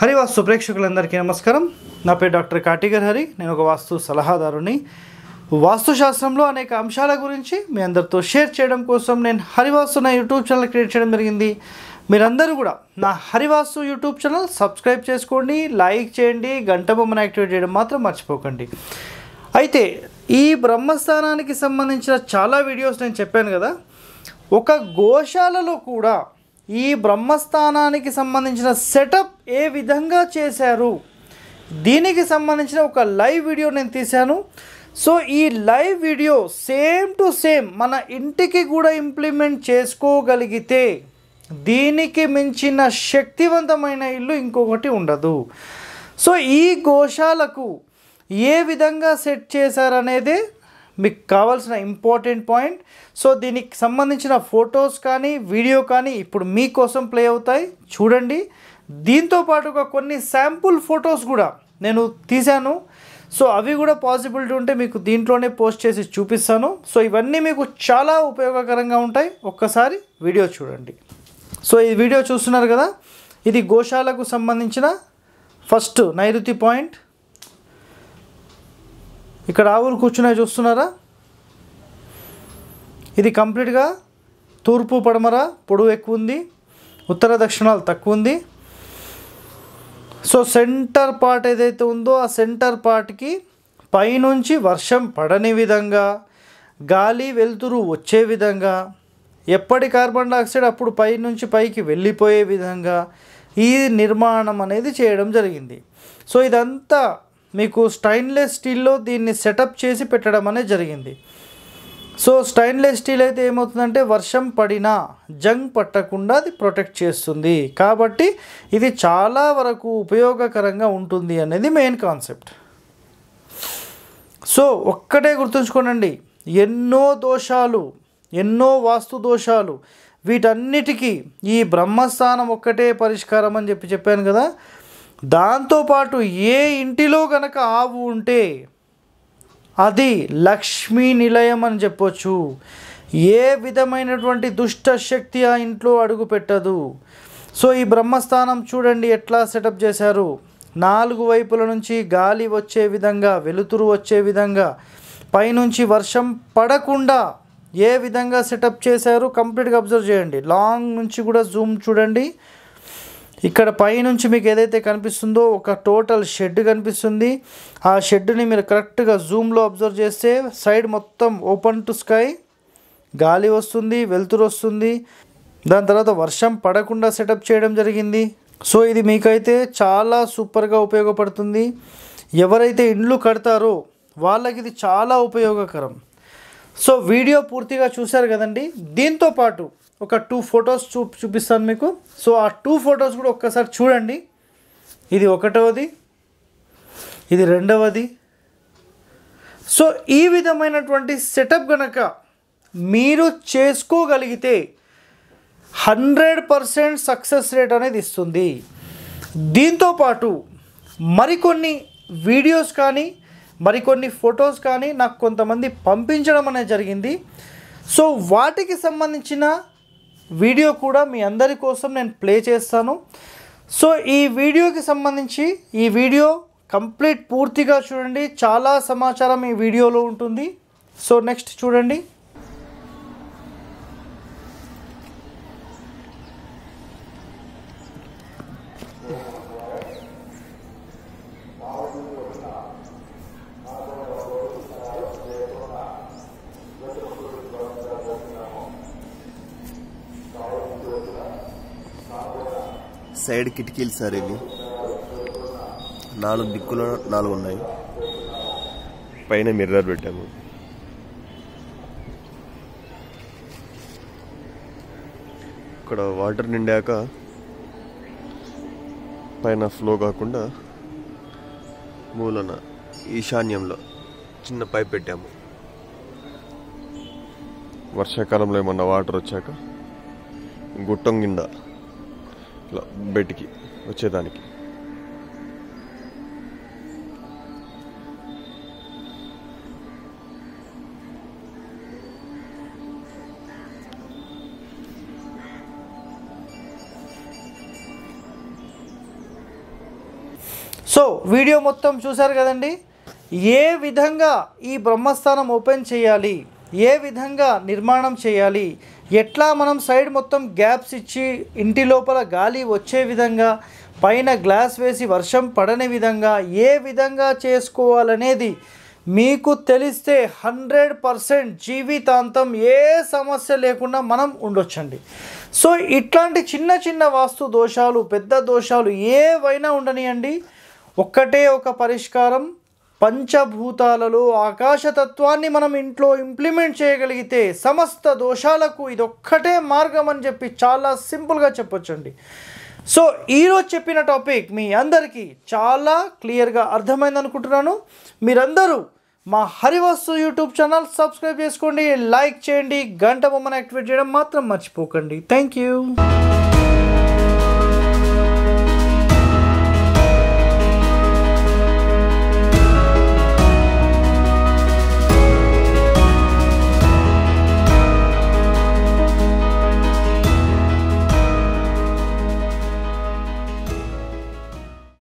హరి వాస్తు ప్రేక్షకులందరికీ నమస్కారం నా పేరు డాక్టర్ కాటిగర్ హరి నేను ఒక వాస్తు సలహాదారుని వాస్తుశాస్త్రంలో అనేక అంశాల గురించి మీ అందరితో షేర్ చేయడం కోసం నేను హరివాస్తు నా యూట్యూబ్ ఛానల్ క్రియేట్ చేయడం జరిగింది మీరందరూ కూడా నా హరివాస్తు యూట్యూబ్ ఛానల్ సబ్స్క్రైబ్ చేసుకోండి లైక్ చేయండి గంట బొమ్మను యాక్టివేట్ చేయడం మాత్రం మర్చిపోకండి అయితే ఈ బ్రహ్మస్థానానికి సంబంధించిన చాలా వీడియోస్ నేను చెప్పాను కదా ఒక గోశాలలో కూడా ఈ బ్రహ్మస్థానానికి సంబంధించిన సెటప్ ఏ విధంగా చేశారు దీనికి సంబంధించిన ఒక లైవ్ వీడియో నేను తీశాను సో ఈ live video same to same మన ఇంటికి కూడా ఇంప్లిమెంట్ చేసుకోగలిగితే దీనికి మించిన శక్తివంతమైన ఇల్లు ఇంకొకటి ఉండదు సో ఈ గోశాలకు ఏ విధంగా సెట్ చేశారనేది మీకు కావాల్సిన ఇంపార్టెంట్ పాయింట్ సో దీనికి సంబంధించిన ఫొటోస్ కానీ వీడియో కానీ ఇప్పుడు మీకోసం ప్లే అవుతాయి చూడండి దీంతో పాటుగా కొన్ని శాంపుల్ ఫొటోస్ కూడా నేను తీశాను సో అవి కూడా పాసిబిలిటీ ఉంటే మీకు దీంట్లోనే పోస్ట్ చేసి చూపిస్తాను సో ఇవన్నీ మీకు చాలా ఉపయోగకరంగా ఉంటాయి ఒక్కసారి వీడియో చూడండి సో ఈ వీడియో చూస్తున్నారు కదా ఇది గోశాలకు సంబంధించిన ఫస్ట్ నైరుతి పాయింట్ ఇక్కడ ఆవులు కూర్చున్నాయి చూస్తున్నారా ఇది కంప్లీట్గా తూర్పు పడమర పొడవు ఎక్కువ ఉంది ఉత్తర దక్షిణాలు తక్కువ ఉంది సో సెంటర్ పార్ట్ ఏదైతే ఉందో ఆ సెంటర్ పార్ట్కి పైనుంచి వర్షం పడని విధంగా గాలి వెలుతురు వచ్చే విధంగా ఎప్పటి కార్బన్ డైఆక్సైడ్ అప్పుడు పై నుంచి పైకి వెళ్ళిపోయే విధంగా ఈ నిర్మాణం అనేది చేయడం జరిగింది సో ఇదంతా మీకు స్టైన్లెస్ స్టీల్లో దీన్ని సెటప్ చేసి పెట్టడం అనేది జరిగింది సో స్టైన్లెస్ స్టీల్ అయితే ఏమవుతుందంటే వర్షం పడినా జంగ్ పట్టకుండా అది ప్రొటెక్ట్ చేస్తుంది కాబట్టి ఇది చాలా వరకు ఉపయోగకరంగా ఉంటుంది అనేది మెయిన్ కాన్సెప్ట్ సో ఒక్కటే గుర్తుంచుకోనండి ఎన్నో దోషాలు ఎన్నో వాస్తు దోషాలు వీటన్నిటికీ ఈ బ్రహ్మస్థానం ఒక్కటే పరిష్కారం అని చెప్పి చెప్పాను కదా దాంతోపాటు ఏ ఇంటిలో కనుక ఆవు ఉంటే అది లక్ష్మీ నిలయం అని చెప్పొచ్చు ఏ విధమైనటువంటి దుష్ట శక్తి ఆ ఇంట్లో అడుగు పెట్టదు సో ఈ బ్రహ్మస్థానం చూడండి ఎట్లా సెటప్ చేశారు నాలుగు వైపుల నుంచి గాలి వచ్చే విధంగా వెలుతురు వచ్చే విధంగా పైనుంచి వర్షం పడకుండా ఏ విధంగా సెటప్ చేశారు కంప్లీట్గా అబ్జర్వ్ చేయండి లాంగ్ నుంచి కూడా జూమ్ చూడండి ఇక్కడ పైనుంచి మీకు ఏదైతే కనిపిస్తుందో ఒక టోటల్ షెడ్ కనిపిస్తుంది ఆ షెడ్ని మీరు కరెక్ట్గా జూమ్లో అబ్జర్వ్ చేస్తే సైడ్ మొత్తం ఓపెన్ టు స్కై గాలి వస్తుంది వెలుతురు వస్తుంది దాని తర్వాత వర్షం పడకుండా సెటప్ చేయడం జరిగింది సో ఇది మీకైతే చాలా సూపర్గా ఉపయోగపడుతుంది ఎవరైతే ఇండ్లు కడతారో వాళ్ళకి ఇది చాలా ఉపయోగకరం సో వీడియో పూర్తిగా చూశారు కదండి దీంతోపాటు ఒక టూ ఫొటోస్ చూ చూపిస్తాను మీకు సో ఆ టూ ఫొటోస్ కూడా ఒక్కసారి చూడండి ఇది ఒకటవది ఇది రెండవది సో ఈ విధమైనటువంటి సెటప్ కనుక మీరు చేసుకోగలిగితే హండ్రెడ్ పర్సెంట్ సక్సెస్ రేట్ అనేది ఇస్తుంది దీంతోపాటు మరికొన్ని వీడియోస్ కానీ మరికొన్ని ఫొటోస్ కానీ నాకు కొంతమంది పంపించడం అనేది జరిగింది సో వాటికి సంబంధించిన వీడియో కూడా మీ అందరి కోసం నేను ప్లే చేస్తాను సో ఈ వీడియోకి సంబంధించి ఈ వీడియో కంప్లీట్ పూర్తిగా చూడండి చాలా సమాచారం ఈ వీడియోలో ఉంటుంది సో నెక్స్ట్ చూడండి సైడ్ కిటికీలు సార్ ఇవి నాలుగు దిక్కులు నాలుగు ఉన్నాయి పైన మిర్రర్ పెట్టాము ఇక్కడ వాటర్ నిండాక పైన ఫ్లో కాకుండా మూలన ఈశాన్యంలో చిన్న పైప్ పెట్టాము వర్షాకాలంలో ఏమన్నా వాటర్ వచ్చాక గుట్టం కింద ఇట్లా బెడ్కి వచ్చేదానికి సో వీడియో మొత్తం చూశారు కదండి ఏ విధంగా ఈ బ్రహ్మస్థానం ఓపెన్ చేయాలి ఏ విధంగా నిర్మాణం చేయాలి ఎట్లా మనం సైడ్ మొత్తం గ్యాప్స్ ఇచ్చి ఇంటి లోపల గాలి వచ్చే విధంగా పైన గ్లాస్ వేసి వర్షం పడని విధంగా ఏ విధంగా చేసుకోవాలనేది మీకు తెలిస్తే హండ్రెడ్ పర్సెంట్ జీవితాంతం ఏ సమస్య లేకుండా మనం ఉండొచ్చండి సో ఇట్లాంటి చిన్న చిన్న వాస్తు దోషాలు పెద్ద దోషాలు ఏవైనా ఉండనియండి ఒక్కటే ఒక పరిష్కారం పంచభూతాలలో ఆకాశతత్వాన్ని మనం ఇంట్లో ఇంప్లిమెంట్ చేయగలిగితే సమస్త దోషాలకు ఇదొక్కటే మార్గం అని చెప్పి చాలా సింపుల్గా చెప్పొచ్చండి సో ఈరోజు చెప్పిన టాపిక్ మీ అందరికీ చాలా క్లియర్గా అర్థమైంది అనుకుంటున్నాను మీరందరూ మా హరివస్తు యూట్యూబ్ ఛానల్ సబ్స్క్రైబ్ చేసుకోండి లైక్ చేయండి గంట బొమ్మను యాక్టివేట్ చేయడం మాత్రం మర్చిపోకండి థ్యాంక్ యూ